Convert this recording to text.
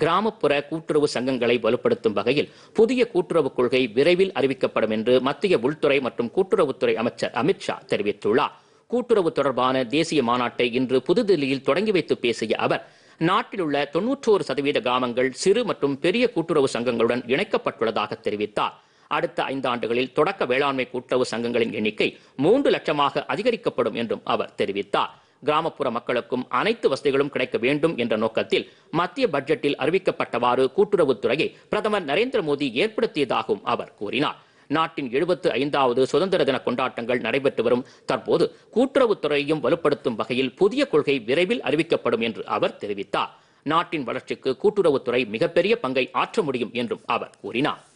கிராமப்புற கூட்டுறவு சங்கங்களை வலுப்படுத்தும் வகையில் புதிய கூட்டுறவு கொள்கை விரைவில் அறிவிக்கப்படும் என்று மத்திய உள்துறை மற்றும் கூட்டுறவுத்துறை அமைச்சர் அமித்ஷா தெரிவித்துள்ளார் கூட்டுறவு தொடர்பான தேசிய மாநாட்டை இன்று புதுதில்லியில் தொடங்கி வைத்து பேசிய அவர் நாட்டில் உள்ள தொன்னூற்றோரு சதவீத கிராமங்கள் சிறு மற்றும் பெரிய கூட்டுறவு சங்கங்களுடன் இணைக்கப்பட்டுள்ளதாக தெரிவித்தார் அடுத்த ஐந்தாண்டுகளில் தொடக்க வேளாண்மை கூட்டுறவு சங்கங்களின் எண்ணிக்கை மூன்று லட்சமாக அதிகரிக்கப்படும் என்றும் அவர் தெரிவித்தார் கிராமப்புற மக்களுக்கும் அனைத்து வசதிகளும் கிடைக்க வேண்டும் என்ற நோக்கத்தில் மத்திய பட்ஜெட்டில் அறிவிக்கப்பட்டவாறு கூட்டுறவுத்துறையை பிரதமர் நரேந்திர மோடி ஏற்படுத்தியதாகவும் அவர் கூறினார் நாட்டின் எழுபத்து ஐந்தாவது சுதந்திர தின கொண்டாட்டங்கள் நடைபெற்று வரும் தற்போது கூட்டுறவுத்துறையையும் வலுப்படுத்தும் வகையில் புதிய கொள்கை விரைவில் அறிவிக்கப்படும் என்று அவர் தெரிவித்தார் நாட்டின் வளர்ச்சிக்கு கூட்டுறவுத்துறை மிகப்பெரிய பங்கை ஆற்ற முடியும் என்றும் அவர் கூறினார்